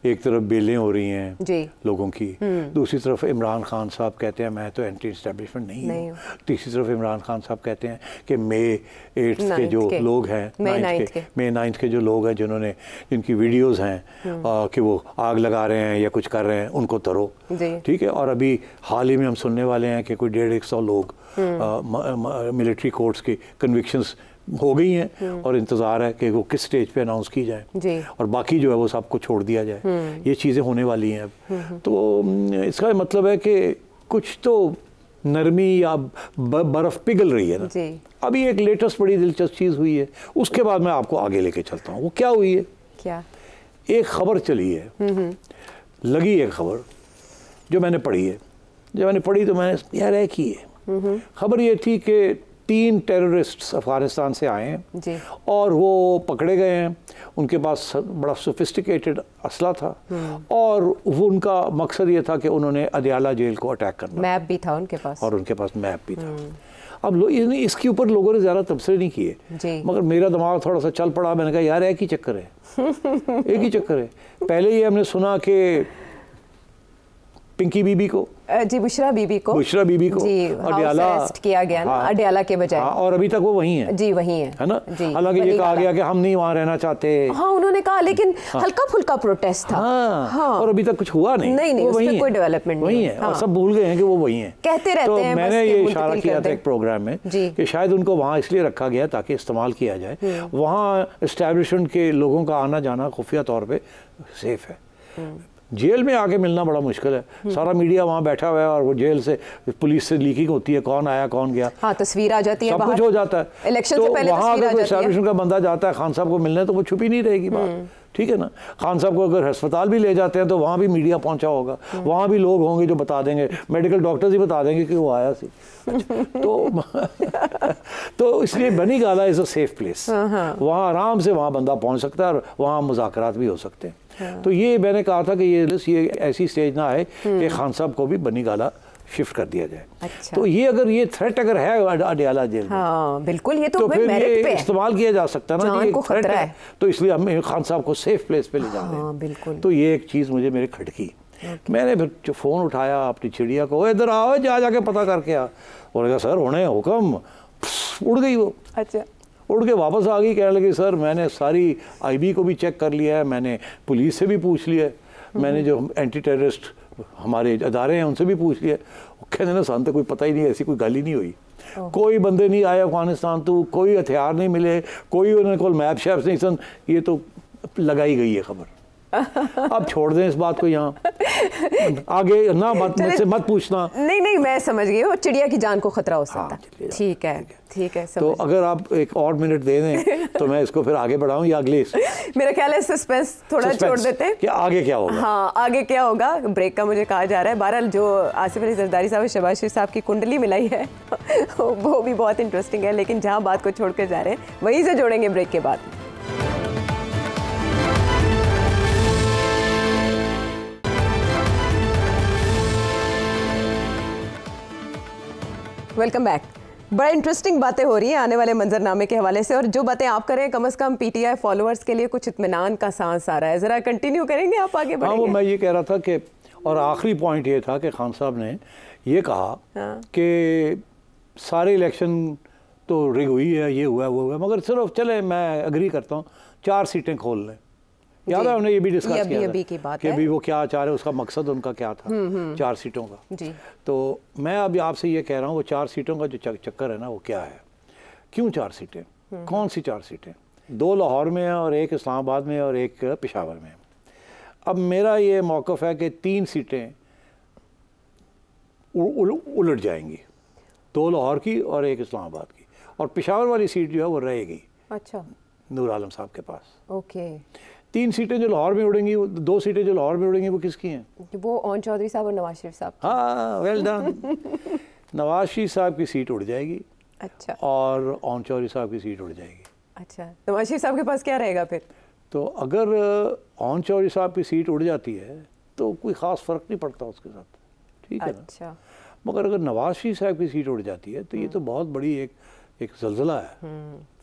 एक तरफ बेलें हो रही हैं लोगों की हम्म। दूसरी तरफ इमरान खान साहब कहते हैं मैं तो एंटी इस्टेब्लिशमेंट नहीं, नहीं हूँ तीसरी तरफ इमरान खान साहब कहते हैं कि मे एट्थ के जो के। लोग हैं मे नाइन्थ के जो लोग हैं जिन्होंने जिनकी वीडियोज़ हैं हम्म। कि वो आग लगा रहे हैं या कुछ कर रहे हैं उनको तरो ठीक है और अभी हाल ही में हम सुनने वाले हैं कि कोई डेढ़ एक सौ लोग मिलिट्री हम्म। कोर्ट्स के कन्विक्शंस हो गई हैं हम्म। और इंतज़ार है कि वो किस स्टेज पे अनाउंस की जाए और बाकी जो है वो सबको छोड़ दिया जाए हम्म। ये चीज़ें होने वाली हैं अब हम्म, तो इसका मतलब है कि कुछ तो नरमी या बर्फ़ पिघल रही है ना अभी एक लेटेस्ट बड़ी दिलचस्प चीज़ हुई है उसके बाद मैं आपको आगे लेके चलता हूँ वो क्या हुई है क्या एक खबर चली है लगी एक खबर जो मैंने पढ़ी है जब मैंने पढ़ी तो मैंने यार है है खबर ये थी कि तीन टेररिस्ट्स अफ़गानिस्तान से आए हैं और वो पकड़े गए हैं उनके पास बड़ा सोफिस्टिकेटेड असला था हम्म। और वो उनका मकसद ये था कि उन्होंने अदियाला जेल को अटैक करना मैप भी था उनके पास और उनके पास मैप भी था हम्म। अब लो, इसके ऊपर लोगों ने ज़्यादा तबसरे नहीं किए मगर मेरा दिमाग थोड़ा सा चल पड़ा मैंने कहा यार एक ही चक्कर है एक ही चक्कर है पहले ये हमने सुना कि पिंकी बीबी को जी बुशरा बीबी को बुशरा बीबी को जी अडयाला किया गया ना हाँ। अडयाला के बजाय हाँ, और अभी तक वो वहीं है जी वहीं है है ना हालांकि ये कहा गया कि हम नहीं वहाँ रहना चाहते हाँ उन्होंने कहा लेकिन हाँ। हल्का फुल्का प्रोटेस्ट था हाँ, हाँ, और अभी तक कुछ हुआ नहीं नहीं नहीं वही कोई डेवलपमेंट नहीं है और सब भूल गए हैं कि वो वही है कहते तो रहते हैं मैंने ये इशारा किया था एक प्रोग्राम में कि शायद उनको वहाँ इसलिए रखा गया ताकि इस्तेमाल किया जाए हम्म। वहाँ इस्टेब्लिशमेंट के लोगों का आना जाना खुफिया तौर पर सेफ है हम्म। जेल में आके मिलना बड़ा मुश्किल है सारा मीडिया वहाँ बैठा हुआ है और वो जेल से पुलिस से लीकिंग होती है कौन आया कौन गया हाँ तस्वीर आ जाती है सब कुछ हो जाता है इलेक्शन तो से पहले वहाँ अगर कोई का बंदा जाता है खान साहब को मिलने तो वो छुपी नहीं रहेगी बात हम्म। ठीक है ना खान साहब को अगर अस्पताल भी ले जाते हैं तो वहाँ भी मीडिया पहुँचा होगा हम्म। वहाँ भी लोग होंगे जो बता देंगे मेडिकल डॉक्टर्स ही बता देंगे कि वो आया सी तो [laughs] तो इसलिए Bani Gala is a safe place हाँ, हाँ। वहाँ आराम से वहाँ बंदा पहुँच सकता है और वहाँ मुजाकर भी हो सकते हैं हाँ। तो ये मैंने कहा था कि ये लिस्ट ये ऐसी स्टेज ना आए हम्म। कि खान साहब को भी बनी गाला शिफ्ट कर दिया जाए अच्छा। तो ये अगर ये थ्रेट अगर है अडियाला जेल हाँ, बिल्कुल ये तो, तो फिर ये इस्तेमाल किया जा सकता ना ये थ्रेट है।, है तो इसलिए हम खान साहब को सेफ प्लेस पे ले जा रहे हैं हाँ, बिल्कुल तो ये एक चीज़ मुझे मेरे खटकी मैंने फिर फ़ोन उठाया अपनी चिड़िया को इधर आओ जा जाके पता करके आ और सर उन्हें हुक्म उड़ गई वो अच्छा उड़ के वापस आ गई कहने लगी सर मैंने सारी आईबी को भी चेक कर लिया है मैंने पुलिस से भी पूछ लिया है मैंने जो एंटी टेररिस्ट हमारे अदारे हैं उनसे भी पूछ लिया कहने ना सामने तो कोई पता ही नहीं ऐसी कोई गाली नहीं हुई कोई बंदे नहीं आए अफगानिस्तान तो कोई हथियार नहीं मिले कोई उन्होंने को मैप शैप्स नहीं सन ये तो लगाई गई है खबर [laughs] आप छोड़ दें इस बात को यहाँ आगे ना मत [laughs] से मत पूछना नहीं नहीं मैं समझ गई हूँ चिड़िया की जान को खतरा हो सकता हाँ, ठीक है ठीक है तो अगर आप एक और मिनट दे दें तो मैं इसको फिर आगे बढ़ाऊँ या अगले [laughs] मेरा ख्याल है सस्पेंस थोड़ा छोड़ देते हैं कि आगे क्या होगा हाँ आगे क्या होगा ब्रेक का मुझे कहा जा रहा है बहरहाल जो आसिफ अली जरदारी साहब शबाज शरीफ साहब की कुंडली मिलाई है वो भी बहुत इंटरेस्टिंग है लेकिन जहाँ बात को छोड़ कर जा रहे हैं वहीं से जोड़ेंगे ब्रेक के बाद वेलकम बैक बड़ा इंटरेस्टिंग बातें हो रही हैं आने वाले मंजरनामे के हवाले से और जो बातें आप कर रहे हैं कम से कम पीटीआई फॉलोअर्स के लिए कुछ इतमान का सांस आ रहा है ज़रा कंटिन्यू करेंगे आप आगे बढ़ेंगे हाँ, वो मैं ये कह रहा था कि और आखिरी पॉइंट ये था कि खान साहब ने ये कहा हाँ। कि सारे इलेक्शन तो रिग हुई है ये हुआ है वो हुआ मगर सिर्फ चले मैं अग्री करता हूँ चार सीटें खोल लें याद है ये भी डिस्कस किया अभी, अभी की बात कि अभी वो क्या चाह रहे उसका मकसद उनका क्या था हम्म, हम्म। चार सीटों का जी तो मैं अभी आपसे ये कह रहा हूँ वो चार सीटों का जो चक्कर है ना वो क्या है क्यों चार सीटें हम्म, कौन सी चार सीटें दो लाहौर में है और एक इस्लामाबाद में और एक पिशावर में अब मेरा ये मौक़ है कि तीन सीटें उलट जाएंगी दो लाहौर की और एक इस्लामाबाद की और पिशावर वाली सीट जो है वो रहेगी अच्छा नूर आलम साहब के पास ओके तीन सीटें जो लाहौर में उड़ेंगी दो सीटें जो लाहौर में उड़ेंगी वो किसकी हैं वो ओन चौधरी साहब और नवाज शरीफ साहब हाँ वेल डन [laughs] नवाज शरीफ साहब की सीट उड़ जाएगी अच्छा और ओम चौधरी साहब की सीट उड़ जाएगी अच्छा नवाज शरीफ साहब के पास क्या रहेगा फिर तो अगर ओम चौधरी साहब की सीट उड़ जाती है तो कोई ख़ास फ़र्क नहीं पड़ता उसके साथ ठीक है अच्छा मगर अगर नवाज शरीफ साहब की सीट उड़ जाती है तो ये तो हम्म। बहुत बड़ी एक एक जलजिला है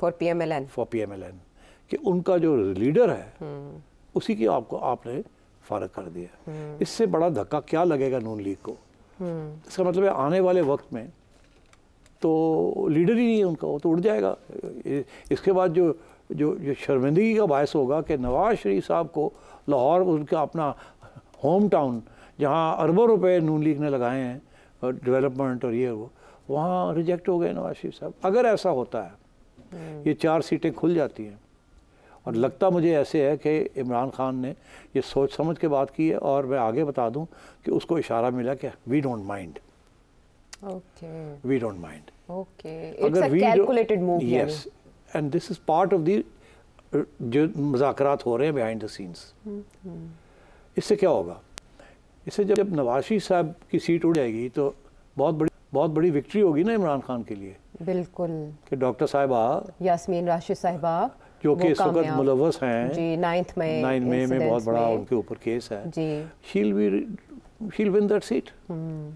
for P M L N for P M L N कि उनका जो लीडर है हम्म। उसी की आपको आपने फारग कर दिया हम्म। इससे बड़ा धक्का क्या लगेगा नून लीग को हम्म। इसका मतलब है आने वाले वक्त में तो लीडर ही नहीं है उनका वो तो उड़ जाएगा इसके बाद जो जो जो शर्मिंदगी का बायस होगा कि नवाज शरीफ साहब को लाहौर उनका अपना होम टाउन जहाँ अरबों रुपए नून लीग ने लगाए हैं डेवलपमेंट और ये वो वहाँ रिजेक्ट हो गए नवाज शरीफ साहब अगर ऐसा होता है ये चार सीटें खुल जाती हैं और लगता मुझे ऐसे है कि इमरान खान ने ये सोच समझ के बात की है और मैं आगे बता दूं कि उसको इशारा मिला कि we don't mind we don't mind अगर yes and this is part of the जो मुजात हो रहे हैं बिहाइंड द सीन्स इससे क्या होगा इससे जब जब नवाशी साहब की सीट उड़ जाएगी तो बहुत बड़ी बहुत बड़ी विक्ट्री होगी ना इमरान खान के लिए बिल्कुल कि डॉक्टर साहिबा यासमीन राशिद साहिबा जो कि इस वक्त मुलवस हैं नाइन्थ में मई में बहुत बड़ा उनके ऊपर केस है शील सीट हम्म।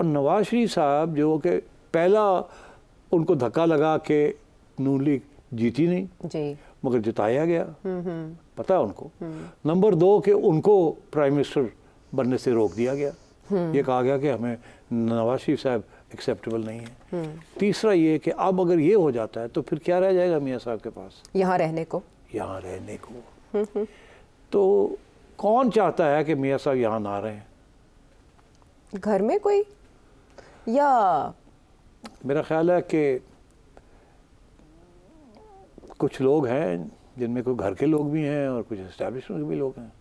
और नवाज शरीफ साहब जो कि पहला उनको धक्का लगा के नून लीग जीती नहीं जी मगर जिताया गया हम्म, हम्म। पता है उनको नंबर दो के उनको प्राइम मिनिस्टर बनने से रोक दिया गया ये कहा गया कि हमें नवाज शरीफ साहब एक्सेप्टेबल नहीं है हम्म। तीसरा ये कि अब अगर ये हो जाता है तो फिर क्या रह जाएगा मियाँ साहब के पास यहाँ रहने को यहाँ रहने को हम्म, हम्म। तो कौन चाहता है कि मियाँ साहब यहाँ ना रहें घर में कोई या मेरा ख्याल है कि कुछ लोग हैं जिनमें कोई घर के लोग भी हैं और कुछ इस्टेब्लिशमेंट के भी लोग हैं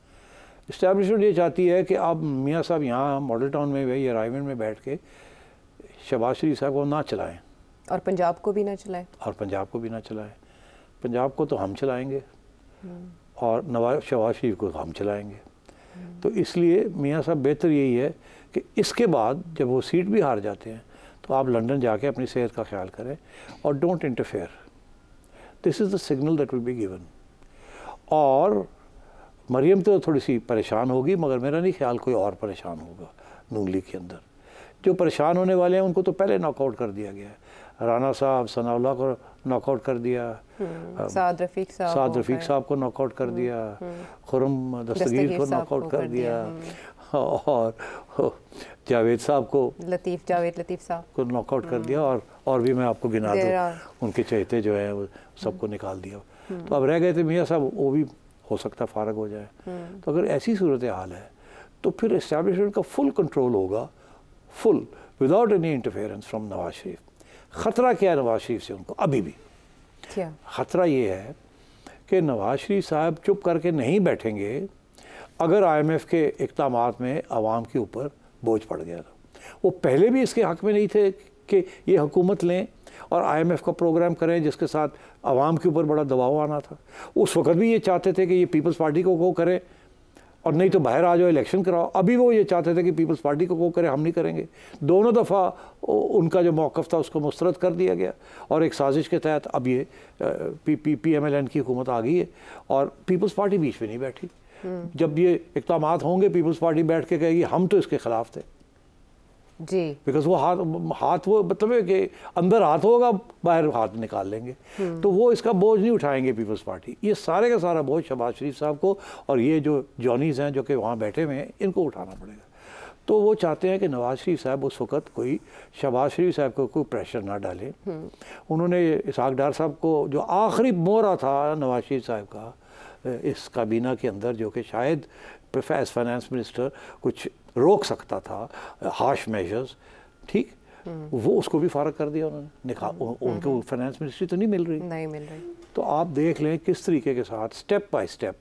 इस्टेब्लिशमेंट ये चाहती है कि आप मियाँ साहब यहाँ मॉडल टाउन में या रायमंड में बैठ के शहबाज शरीफ साहब को ना चलाएं और पंजाब को भी ना चलाएं और पंजाब को भी ना चलाएं पंजाब को तो हम चलाएंगे हम्म। और नवाज शहबाज शरीफ को तो हम चलाएंगे हम्म। तो इसलिए मियाँ साहब बेहतर यही है कि इसके बाद जब वो सीट भी हार जाते हैं तो आप लंदन जाके अपनी सेहत का ख्याल करें और don't interfere this is the signal that will be given और मरियम तो थोड़ी सी परेशान होगी मगर मेरा नहीं ख्याल कोई और परेशान होगा नूंगली के अंदर जो परेशान होने वाले हैं उनको तो पहले नॉकआउट कर दिया गया है राना साहब सनाउल्ला को नॉकआउट कर दिया हम्म, साद रफीक साहब को नॉकआउट हम्म, हम्म। कर दिया खुरम दस्तगीर को नॉकआउट कर दिया [laughs] और जावेद साहब को लतीफ़ जावेद लतीफ़ साहब को नॉकआउट कर दिया और और भी मैं आपको गिना दूँ उनके चहते जो है सबको निकाल दिया तो अब रह गए थे मियाँ साहब वो भी हो सकता है फारग हो जाए तो अगर ऐसी सूरत हाल है तो फिर इस्टेबलिशमेंट का फुल कंट्रोल होगा full without any interference from Nawaz Sharif ख़तरा क्या है नवाज शरीफ से उनको अभी भी ख़तरा ये है कि नवाज शरीफ साहब चुप करके नहीं बैठेंगे अगर आईएमएफ के इकदाम में आवाम के ऊपर बोझ पड़ गया था वो पहले भी इसके हक़ में नहीं थे कि ये हुकूमत लें और आईएमएफ का प्रोग्राम करें जिसके साथ आवाम के ऊपर बड़ा दबाव आना था उस वक्त भी ये चाहते थे कि ये पीपल्स पार्टी को वो करें और नहीं तो बाहर आ जाओ इलेक्शन कराओ अभी वो ये चाहते थे कि पीपल्स पार्टी को वो करे हम नहीं करेंगे दोनों दफ़ा उनका जो मौक़ था उसको मुस्रद कर दिया गया और एक साजिश के तहत अब ये P P P M L N की हुकूमत आ गई है और पीपल्स पार्टी बीच में नहीं बैठी हम्म। जब ये इकदाम होंगे पीपल्स पार्टी बैठ के कहेगी हम तो इसके ख़िलाफ़ थे जी बिकॉज वो हाथ हाथ वो मतलब है कि अंदर हाथ होगा बाहर हाथ निकाल लेंगे हम्म। तो वो इसका बोझ नहीं उठाएंगे पीपल्स पार्टी ये सारे का सारा बोझ शहबाज शरीफ साहब को और ये जो जॉनीज हैं जो कि वहाँ बैठे हुए हैं इनको उठाना पड़ेगा तो वो चाहते हैं कि नवाज शरीफ साहब उस वक़्त कोई शहबाज शरीफ साहब को कोई प्रेशर ना डाले हम्म। उन्होंने इसहाक डार साहब को जो आखिरी मोहरा था नवाज शरीफ साहब का इस काबीना के अंदर जो कि शायद एज फाइनेंस मिनिस्टर कुछ रोक सकता था हार्श मेजर्स ठीक हम्म। वो उसको भी फारग कर दिया उन्होंने निकाल उनको फाइनेंस मिनिस्ट्री तो नहीं मिल रही नहीं मिल रही तो आप देख लें किस तरीके के साथ स्टेप बाय स्टेप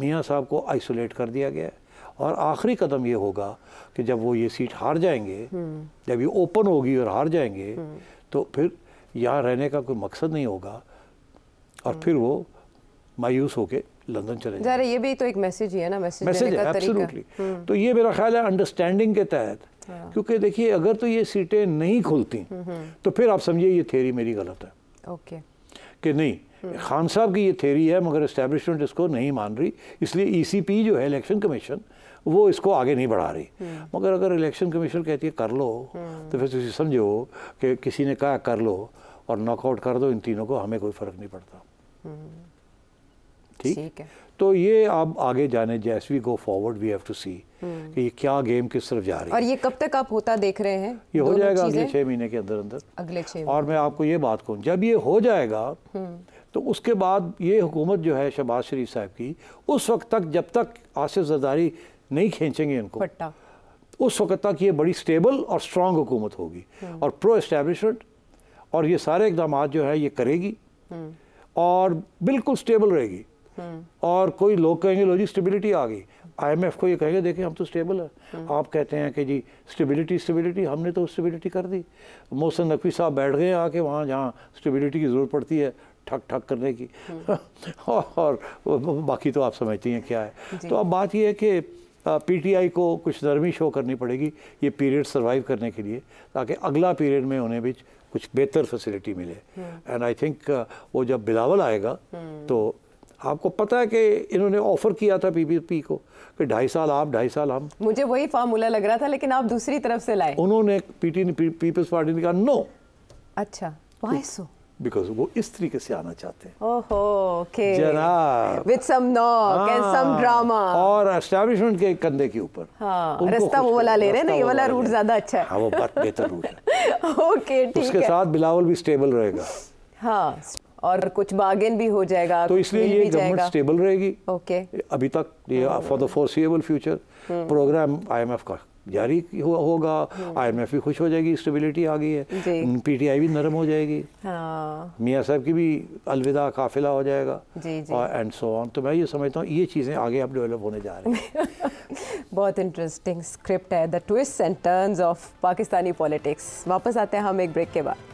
मियाँ साहब को आइसोलेट कर दिया गया है और आखिरी कदम ये होगा कि जब वो ये सीट हार जाएंगे हम्म। जब ये ओपन होगी और हार जाएंगे हम्म। तो फिर यहाँ रहने का कोई मकसद नहीं होगा और फिर वो मायूस होके लंदन चले जाए ये भी तो एक मैसेज ही है ना मैसेज मैसेज है एब्सोल्युटली हम्म। तो ये मेरा ख्याल है अंडरस्टैंडिंग के तहत हाँ। क्योंकि देखिए अगर तो ये सीटें नहीं खुलती हम्म, हम्म। तो फिर आप समझिए ये थेरी मेरी गलत है ओके कि नहीं खान साहब की ये थेरी है मगर इस्टेब्लिशमेंट इसको नहीं मान रही इसलिए ई e जो है इलेक्शन कमीशन वो इसको आगे नहीं बढ़ा रही मगर अगर इलेक्शन कमीशन कहती है कर लो तो फिर तुम समझो कि किसी ने कहा कर लो और नॉकआउट कर दो इन तीनों को हमें कोई फ़र्क नहीं पड़ता ठीक है तो ये आप आगे जाने as we go forward we have to see कि ये क्या गेम किस तरफ जा रही है और ये कब तक आप होता देख रहे हैं ये हो जाएगा अगले छह महीने के अंदर अंदर अगले छह और मैं आपको ये बात कहूँ जब ये हो जाएगा हम्म। तो उसके बाद ये हुकूमत जो है शहबाज शरीफ साहब की उस वक्त तक जब तक आसिफ जरदारी नहीं खींचेंगे इनको उस वक्त तक ये बड़ी स्टेबल और स्ट्रांग हुकूमत होगी हम्म। और प्रो एस्टेब्लिशमेंट और ये सारे इकदाम जो है ये करेगी हम्म। और बिल्कुल स्टेबल रहेगी और कोई लोग कहेंगे लो जी स्टेबिलिटी आ गई आईएमएफ को ये कहेंगे देखिए हम तो स्टेबल है आप कहते हैं कि जी स्टेबिलिटी स्टेबिलिटी हमने तो स्टेबिलिटी कर दी मोहसिन नकवी साहब बैठ गए आके वहाँ जहाँ स्टेबिलिटी की ज़रूरत पड़ती है ठक ठक करने की [laughs] और बाकी तो आप समझती हैं क्या है तो अब बात यह है कि पीटीआई को कुछ नरमी शो करनी पड़ेगी ये पीरियड सर्वाइव करने के लिए ताकि अगला पीरियड में उन्हें भी कुछ बेहतर फैसिलिटी मिले एंड आई थिंक वो जब बिलावल आएगा हम्म। तो आपको पता है कि इन्होंने ऑफ़र किया था पीपीपी को कि ढाई साल आप ढाई साल हम मुझे वही फार्मूला लग रहा था लेकिन आप दूसरी तरफ से लाए उन्होंने पीटी पीपल्स पार्टी ने कहा नो अच्छा वाई सो बिकॉज वो इस तरीके से आना चाहते हैं ओहो ओके जनाब with some knock and some drama और एस्टैब्लिशमेंट के कंधे के ऊपर हां रास्ता वो वाला ले रहे हैं ना ये वाला रूट ज्यादा अच्छा है हां वो बेहतर रूट है ओके ठीक है उसके साथ बिलावल भी स्टेबल रहेगा हां और कुछ बागेन भी हो जाएगा तो इसलिए ये गवर्नमेंट स्टेबल रहेगी ओके अभी तक for the foreseeable future programme IMF का जारी हो, होगा आईएमएफ हम्म। भी खुश हो जाएगी स्टेबिलिटी आ गई है पीटीआई भी नरम हो जाएगी हाँ। मियाँ साहब की भी अलविदा काफिला हो जाएगा जी, जी। और एंड सो ऑन तो मैं ये समझता हूँ ये चीज़ें आगे अब डेवलप होने जा रही हैं [laughs] बहुत इंटरेस्टिंग स्क्रिप्ट है the twist and turns of Pakistani politics वापस आते हैं हम एक ब्रेक के बाद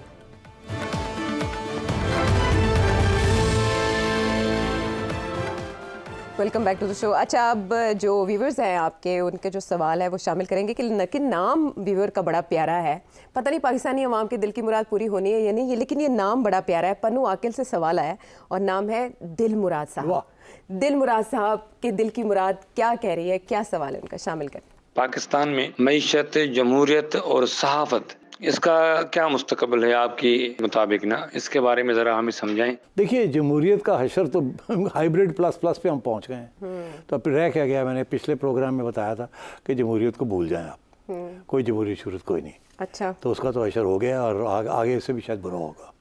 welcome back to the show अच्छा अब जो व्यूवर्स हैं आपके उनके जो सवाल है वो शामिल करेंगे कि लेकिन नाम व्यूवर का बड़ा प्यारा है पता नहीं पाकिस्तानी अवाम के दिल की मुराद पूरी होनी है या नहीं ये लेकिन ये नाम बड़ा प्यारा है पन्नू आकिल से सवाल आया और नाम है दिल मुराद साहब दिल मुराद साहब के दिल की मुराद क्या कह रही है क्या सवाल है उनका शामिल करें पाकिस्तान में मीशत जमहूरियत और सहाफत इसका क्या मुस्तकबल है आपकी मुताबिक ना इसके बारे में ज़रा हमें समझाएं देखिए जमहूरियत का हशर तो [laughs] हाइब्रिड प्लस प्लस पे हम पहुंच गए हैं हम्म। तो अब रह क्या गया मैंने पिछले प्रोग्राम में बताया था कि जमहूरियत को भूल जाएं आप हम्म। कोई जमहूरी सूरत कोई नहीं अच्छा तो उसका तो अशर हो गया और आ, आगे इससे भी शायद बुरा होगा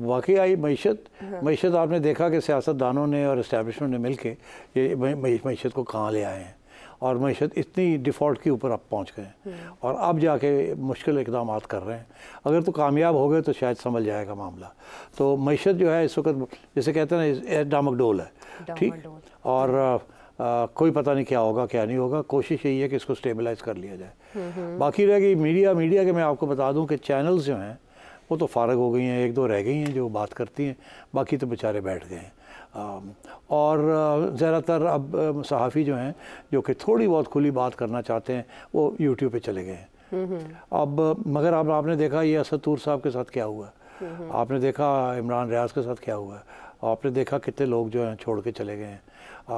वाकई आई मीशत हाँ। मीशत आपने देखा कि सियासतदानों ने और इस्टेबलिशमेंट ने मिल के ये मीशत को कहाँ ले आए हैं और मीशत इतनी डिफ़ॉल्ट के ऊपर अब पहुँच गए हम्म। और अब जाके मुश्किल इकदाम कर रहे हैं अगर तो कामयाब हो गए तो शायद समझ जाएगा मामला तो मीशत जो है इस वक्त जैसे कहते हैं ना डामकडोल है ठीक और आ, कोई पता नहीं क्या होगा क्या नहीं होगा कोशिश यही है कि इसको स्टेबलाइज कर लिया जाए हम्म, हम्म। बाकी रह गई मीडिया मीडिया के मैं आपको बता दूं कि चैनल्स जो हैं वो तो फारग हो गई हैं एक दो रह गई हैं जो बात करती हैं बाकी तो बेचारे बैठ गए हैं Um, और uh, ज़्यादातर अब um, सहाफ़ी जो हैं जो कि थोड़ी बहुत खुली बात करना चाहते हैं वो यूट्यूब पे चले गए हैं अब मगर अब आपने देखा ये असतूर साहब के साथ क्या हुआ आपने देखा इमरान रियाज के साथ क्या हुआ आपने देखा कितने लोग जो हैं छोड़ के चले गए हैं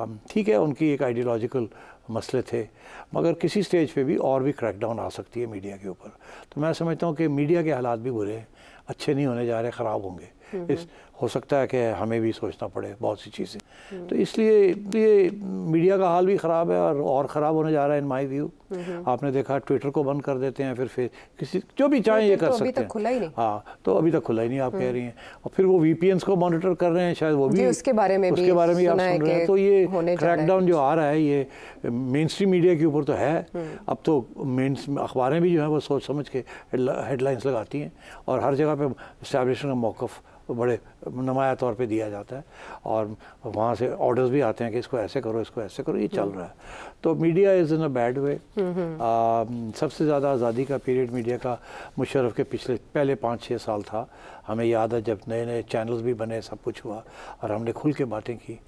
um, ठीक है उनकी एक आइडियोलॉजिकल मसले थे मगर किसी स्टेज पे भी और भी क्रैकडाउन आ सकती है मीडिया के ऊपर तो मैं समझता हूँ कि मीडिया के हालात भी बुरे हैं अच्छे नहीं होने जा रहे ख़राब होंगे इस हो सकता है कि हमें भी सोचना पड़े बहुत सी चीज़ें तो इसलिए ये मीडिया का हाल भी ख़राब है और और ख़राब होने जा रहा है इन माई व्यू आपने देखा ट्विटर को बंद कर देते हैं फिर फिर किसी जो भी चाहें ये कर तो सकते हैं हाँ तो अभी तक खुला ही नहीं आप कह रही हम्म। हैं और फिर वो वी को मॉनिटर कर रहे हैं शायद वो भी उसके बारे में उसके बारे में आप सुन रहे हैं तो ये क्रैकडाउन जो आ रहा है ये मेन स्ट्रीम मीडिया के ऊपर तो है हम्म। अब तो मेन अखबारें भी जो हैं वो सोच समझ के हेडलाइंस लगाती हैं और हर जगह पर स्टैब्लिशमेंट का मौक़ बड़े नुमाया तौर पे दिया जाता है और वहाँ से ऑर्डर्स भी आते हैं कि इसको ऐसे करो इसको ऐसे करो ये चल रहा है तो media is in a bad way सबसे ज़्यादा आज़ादी का पीरियड मीडिया का मुशरफ के पिछले पहले पाँच छः साल था हमें याद है जब नए नए चैनल्स भी बने सब कुछ हुआ और हमने खुल के बातें की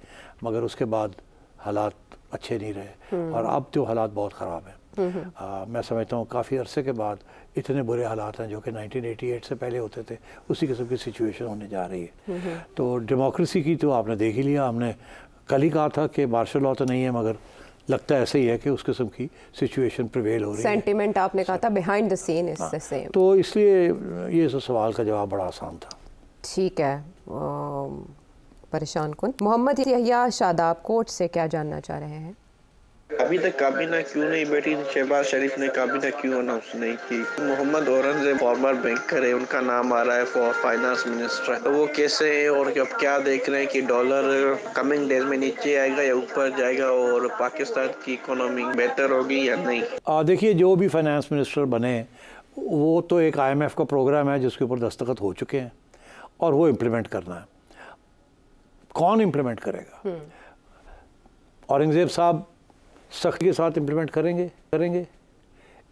मगर उसके बाद हालात अच्छे नहीं रहे हम्म। और अब तो हालात बहुत ख़राब हैं आ, मैं समझता हूँ काफ़ी अरसे के बाद इतने बुरे हालात हैं जो कि 1988 से पहले होते थे उसी किस्म की सिचुएशन होने जा रही है तो डेमोक्रेसी की तो आपने देख ही लिया हमने कल ही कहा था कि मार्शल लॉ तो नहीं है मगर लगता ऐसे ही है कि उस किस्म की सिचुएशन प्रिवेल हो रही है सेंटीमेंट आपने कहा था behind the scene is the same तो इसलिए ये सवाल का जवाब बड़ा आसान था ठीक है परेशान कौन मोहम्मद यहिया शादाब कोर्ट से क्या जानना चाह रहे हैं अभी तक काबीना क्यों नहीं बैठी शहबाज शरीफ ने काबीना क्यों अनाउंस नहीं की मोहम्मद औरंगजेब फॉर्मर बैंकर है उनका नाम आ रहा है फॉर फाइनेंस मिनिस्टर तो वो कैसे है और अब क्या देख रहे हैं कि डॉलर कमिंग डेज में नीचे आएगा या ऊपर जाएगा और पाकिस्तान की इकोनॉमी बेहतर होगी या नहीं देखिए जो भी फाइनेंस मिनिस्टर बने वो तो एक आई का प्रोग्राम है जिसके ऊपर दस्तखत हो चुके हैं और वो इम्प्लीमेंट करना है कौन इम्प्लीमेंट करेगा हम्म। औरंगजेब साहब सख्ती के साथ इम्प्लीमेंट करेंगे करेंगे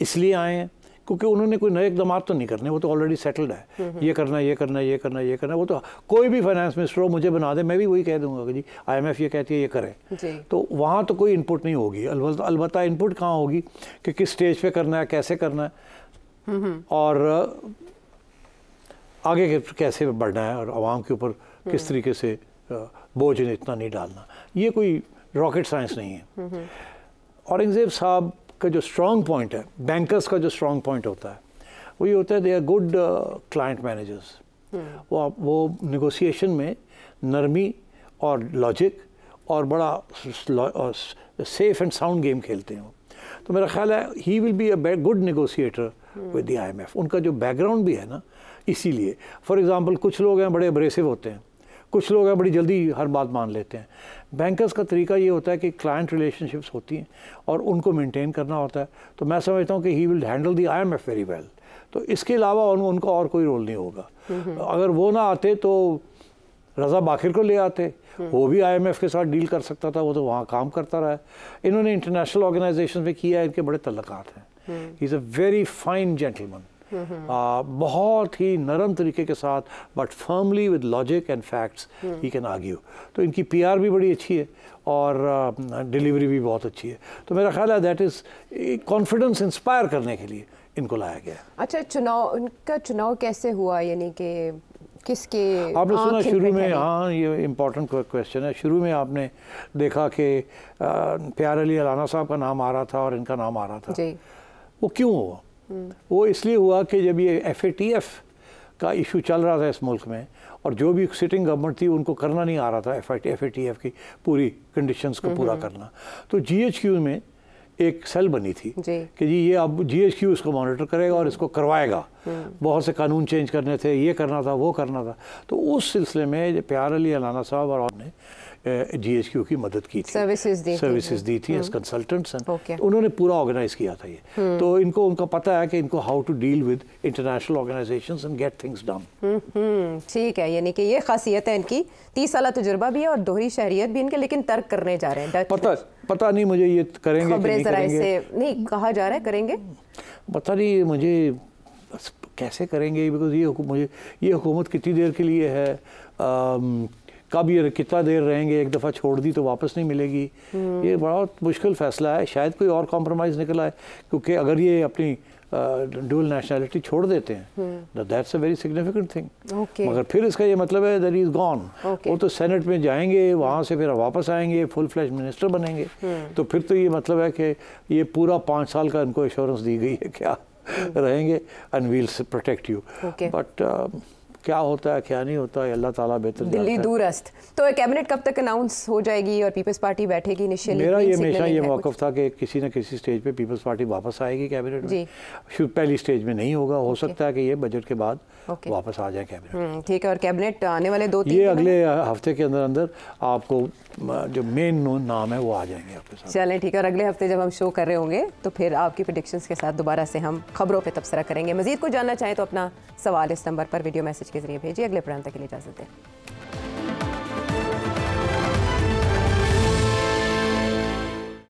इसलिए आए हैं क्योंकि उन्होंने कोई नए इकदाम तो नहीं करने वो तो ऑलरेडी सेटल्ड है हम्म, हम्म। ये करना ये करना ये करना ये करना वो तो कोई भी फाइनेंस मिनिस्टर हो मुझे बना दे मैं भी वही कह दूंगा कि जी आईएमएफ ये कहती है ये करें तो वहाँ तो कोई इनपुट नहीं होगी अलबत्त इनपुट कहाँ होगी कि किस स्टेज पर करना है कैसे करना है हम्म, और आगे कैसे बढ़ना है और आवाम के ऊपर किस तरीके से बोझ इतना नहीं डालना ये कोई रॉकेट साइंस नहीं है औरंगज़ेब साहब का जो स्ट्रॉन्ग पॉइंट है बैंकर्स का जो स्ट्रॉन्ग पॉइंट होता है वो ये होता है they are good client managers वो आप वो निगोसिएशन में नरमी और लॉजिक और बड़ा सेफ एंड साउंड गेम खेलते हैं तो मेरा ख्याल है he will be a good negotiator with the IMF उनका जो बैकग्राउंड भी है ना इसीलिए फॉर एग्जांपल कुछ लोग हैं बड़े अब्रेसिव होते हैं कुछ लोग हैं बड़ी जल्दी हर बात मान लेते हैं बैंकर्स का तरीका ये होता है कि क्लाइंट रिलेशनशिप्स होती हैं और उनको मेंटेन करना होता है तो मैं समझता हूँ कि he will handle the I M F very well तो इसके अलावा उन, उनका और कोई रोल नहीं होगा अगर वो ना आते तो रज़ा बाखिर को ले आते हम्म। वो भी आईएमएफ के साथ डील कर सकता था वो तो वहाँ काम करता रहा है इन्होंने इंटरनेशनल ऑर्गेनाइजेशन में किया है इनके बड़े तल्लक हैं is a very fine gentleman बहुत ही नरम तरीके के साथ but firmly with logic and facts he can argue तो इनकी पीआर भी बड़ी अच्छी है और डिलीवरी भी बहुत अच्छी है तो मेरा ख्याल है दैट इज़ कॉन्फिडेंस इंस्पायर करने के लिए इनको लाया गया अच्छा चुनाव उनका चुनाव कैसे हुआ यानी कि किसके आपने सुना शुरू में हाँ ये इम्पोर्टेंट क्वेश्चन है शुरू में आपने देखा कि प्यार अली अलाना साहब का नाम आ रहा था और इनका नाम आ रहा था वो क्यों हुआ वो इसलिए हुआ कि जब ये एफ का इशू चल रहा था इस मुल्क में और जो भी सिटिंग गवर्नमेंट थी उनको करना नहीं आ रहा था एफ आई की पूरी कंडीशंस को पूरा करना तो जी में एक सेल बनी थी जी। कि जी ये अब जी एच क्यू इसको मॉनिटर करेगा और इसको करवाएगा हम्म। बहुत से कानून चेंज करने थे ये करना था वो करना था तो उस सिलसिले में प्यार अली अलाना साहब और ने जीएचक्यू की मदद की थी सर्विसेज दी सर्विसेज दी थी एज कंसल्टेंट्स हम्म। उन्होंने पूरा ऑर्गेनाइज किया था ये हम्म। तो इनको उनका पता है कि इनको how to deal with international organisations and get things done ठीक है यानी कि ये खासियत है इनकी तीस साल तजुर्बा भी है और दोहरी शहरियत भी इनके लेकिन तर्क करने जा रहे हैं पता पता नहीं मुझे ये करेंगे खबरें जरा नहीं कहा जा रहा है करेंगे पता नहीं मुझे कैसे करेंगे बिकॉज ये मुझे ये हुकूमत कितनी देर के लिए है कब ये कितना देर रहेंगे एक दफ़ा छोड़ दी तो वापस नहीं मिलेगी ये हम्म। बड़ा मुश्किल फैसला है शायद कोई और कॉम्प्रोमाइज़ निकला है क्योंकि अगर ये अपनी डुअल नेशनैलिटी छोड़ देते हैं that's a very significant thing मगर फिर इसका ये मतलब है दैट इज़ गॉन वो तो सेनेट में जाएंगे वहाँ से फिर वापस आएंगे फुल फ्लैश मिनिस्टर बनेंगे हम्म। तो फिर तो ये मतलब है कि ये पूरा पाँच साल का इनको एश्योरेंस दी गई है क्या हम्म। रहेंगे and we'll protect you but क्या होता है क्या नहीं होता है अल्लाह ताला बेहतर दिल्ली दूरस्थ तो कैबिनेट कब तक अनाउंस हो जाएगी और पीपल्स पार्टी बैठेगी निश्चित मेरा ये हमेशा ये मौक़ था कि किसी न किसी स्टेज पे पीपल्स पार्टी वापस आएगी कैबिनेट में पहली स्टेज में नहीं होगा हो सकता है कि ये बजट के बाद okay. वापस आ जाए कैबिनेट हम्म, ठीक है और कैबिनेट आने वाले दो ये अगले हफ्ते के अंदर अंदर आपको जो मेन नाम है वो आ जाएंगे आपके साथ चलें ठीक है और अगले हफ्ते जब हम शो कर रहे होंगे तो फिर आपकी प्रडिक्शन के साथ दोबारा से हम खबरों पर तबसरा करेंगे मजीद को जानना चाहें तो अपना सवाल इस नंबर पर वीडियो मैसेज के जरिए भेजिए अगले प्रांत के लिए इजाज़त दें